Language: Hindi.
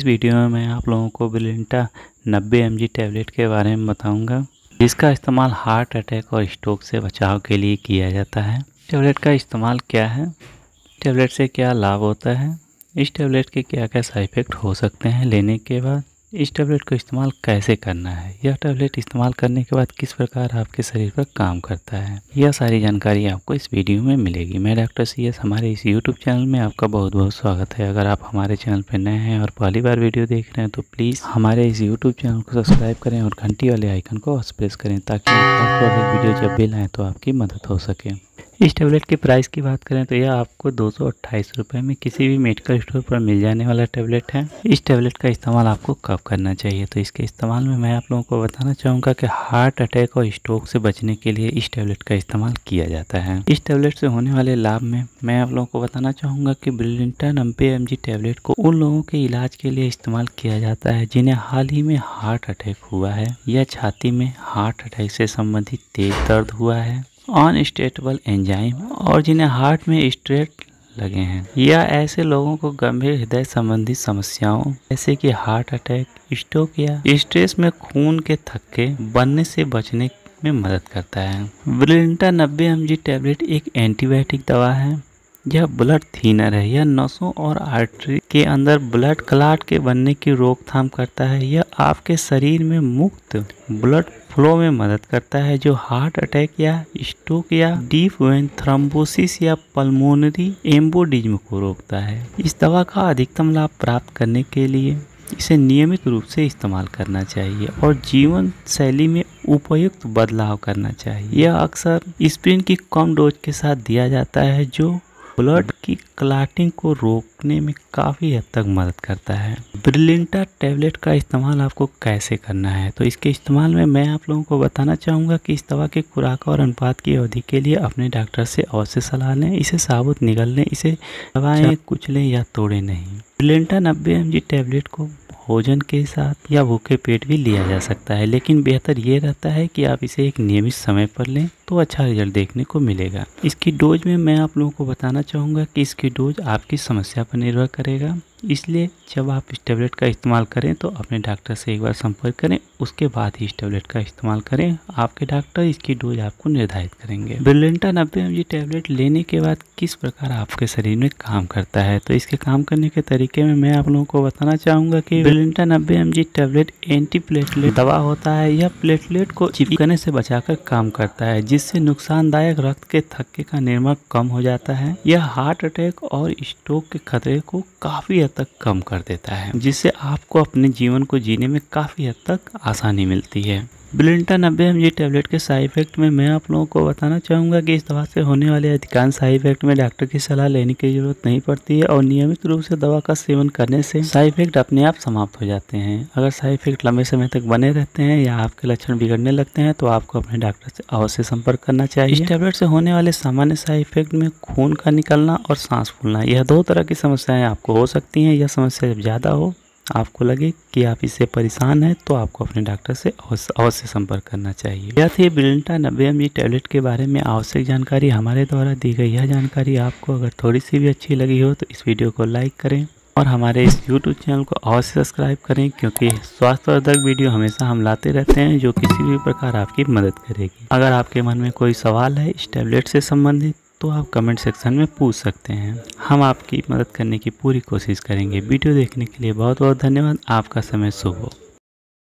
इस वीडियो में मैं आप लोगों को बिलिंटा 90 एम टैबलेट के बारे में बताऊंगा जिसका इस्तेमाल हार्ट अटैक और स्ट्रोक से बचाव के लिए किया जाता है टैबलेट का इस्तेमाल क्या है टैबलेट से क्या लाभ होता है इस टैबलेट के क्या क्या साइड इफ़ेक्ट हो सकते हैं लेने के बाद इस टैबलेट को इस्तेमाल कैसे करना है यह टैबलेट इस्तेमाल करने के बाद किस प्रकार आपके शरीर पर काम करता है यह सारी जानकारी आपको इस वीडियो में मिलेगी मैं डॉक्टर सी एस हमारे इस यूट्यूब चैनल में आपका बहुत बहुत स्वागत है अगर आप हमारे चैनल पर नए हैं और पहली बार वीडियो देख रहे हैं तो प्लीज़ हमारे इस यूट्यूब चैनल को सब्सक्राइब करें और घंटी वाले आइकन को प्रेस करें ताकि वीडियो जब भी लाएँ तो आपकी मदद हो सके इस टैबलेट के प्राइस की बात करें तो यह आपको दो सौ में किसी भी मेडिकल स्टोर पर मिल जाने वाला टैबलेट है इस टैबलेट का इस्तेमाल आपको कब करना चाहिए तो इसके इस्तेमाल में मैं आप लोगों को बताना चाहूँगा कि हार्ट अटैक और स्ट्रोक से बचने के लिए इस टैबलेट का इस्तेमाल किया जाता है इस टैबलेट से होने वाले लाभ में मैं आप लोगों को बताना चाहूँगा कि ब्रिलिंटन अम्पे एम टैबलेट को उन लोगों के इलाज के लिए इस्तेमाल किया जाता है जिन्हें हाल ही में हार्ट अटैक हुआ है या छाती में हार्ट अटैक से संबंधित तेज दर्द हुआ है अनस्टेटबल एंजाइम और जिन्हें हार्ट में स्ट्रेट लगे हैं या ऐसे लोगों को गंभीर हृदय संबंधी समस्याओं जैसे कि हार्ट अटैक स्ट्रोक या स्ट्रेस में खून के थक्के बनने से बचने में मदद करता है ब्रिलिंटा नब्बे एम जी टेबलेट एक एंटीबायोटिक दवा है यह ब्लड थीनर है यह नसों और आर्टरी के अंदर ब्लड क्लाट के बनने की रोकथाम करता है यह आपके शरीर में मुक्त ब्लड फ्लो में मदद करता है जो हार्ट अटैक या स्ट्रोक या डीप वेन थ्रम्बोसिस या पल्मोनरी एम्बोडिज्म को रोकता है इस दवा का अधिकतम लाभ प्राप्त करने के लिए इसे नियमित रूप से इस्तेमाल करना चाहिए और जीवन शैली में उपयुक्त बदलाव करना चाहिए यह अक्सर स्प्रिन की कम डोज के साथ दिया जाता है जो ब्लड की क्लाटिंग को रोकने में काफ़ी हद तक मदद करता है ब्रिलिंटा टैबलेट का इस्तेमाल आपको कैसे करना है तो इसके इस्तेमाल में मैं आप लोगों को बताना चाहूँगा कि इस दवा के खुराक और अनुपात की अवधि के लिए अपने डॉक्टर से अवश्य सलाह लें इसे साबुत लें इसे दवाएँ अच्छा। कुचलें या तोड़े नहीं ब्रिलिंटा नब्बे एम टैबलेट को भोजन के साथ या भूखे पेट भी लिया जा सकता है लेकिन बेहतर ये रहता है कि आप इसे एक नियमित समय पर लें तो अच्छा रिजल्ट देखने को मिलेगा इसकी डोज में मैं आप लोगों को बताना चाहूँगा कि इसकी डोज आपकी समस्या पर निर्भर करेगा इसलिए जब आप इस टेबलेट का इस्तेमाल करें तो अपने डॉक्टर से एक बार संपर्क करें उसके बाद ही इस टेबलेट का इस्तेमाल करें आपके डॉक्टर इसकी डोज आपको निर्धारित करेंगे ब्रिलेंटा नब्बे एम टेबलेट लेने के बाद किस प्रकार आपके शरीर में काम करता है तो इसके काम करने के तरीके में मैं आप लोगों को बताना चाहूँगा कि ब्रिलेंटा नब्बे एम टेबलेट एंटी प्लेटलेट दवा होता है यह प्लेटलेट को चिपकने से बचा काम करता है जिस जिससे नुकसानदायक रक्त के थक्के का निर्माण कम हो जाता है यह हार्ट अटैक और स्ट्रोक के खतरे को काफ़ी हद तक कम कर देता है जिससे आपको अपने जीवन को जीने में काफ़ी हद तक आसानी मिलती है ब्लिंटा नब्बे एम जी टैबलेट के साइड इफेक्ट में मैं आप लोगों को बताना चाहूँगा कि इस दवा से होने वाले अधिकांश साइड इफेक्ट में डॉक्टर की सलाह लेने की जरूरत नहीं पड़ती है और नियमित रूप से दवा का सेवन करने से साइड इफेक्ट अपने आप समाप्त हो जाते हैं अगर साइड इफेक्ट लंबे समय तक बने रहते हैं या आपके लक्षण बिगड़ने लगते हैं तो आपको अपने डॉक्टर से अवश्य संपर्क करना चाहिए इस टैबलेट से होने वाले सामान्य साइड इफेक्ट में खून का निकलना और सांस फूलना यह दो तरह की समस्याएं आपको हो सकती हैं यह समस्या जब ज़्यादा हो आपको लगे कि आप इससे परेशान हैं तो आपको अपने डॉक्टर से अवश्य संपर्क करना चाहिए यह थी ब्रिलिटा नब्बे एम टैबलेट के बारे में आवश्यक जानकारी हमारे द्वारा दी गई यह जानकारी आपको अगर थोड़ी सी भी अच्छी लगी हो तो इस वीडियो को लाइक करें और हमारे इस YouTube चैनल को अवश्य सब्सक्राइब करें क्योंकि स्वास्थ्यवर्धक वीडियो हमेशा हम लाते रहते हैं जो किसी भी प्रकार आपकी मदद करेगी अगर आपके मन में कोई सवाल है इस टैबलेट से संबंधित तो आप कमेंट सेक्शन में पूछ सकते हैं हम आपकी मदद करने की पूरी कोशिश करेंगे वीडियो देखने के लिए बहुत बहुत धन्यवाद आपका समय शुभ हो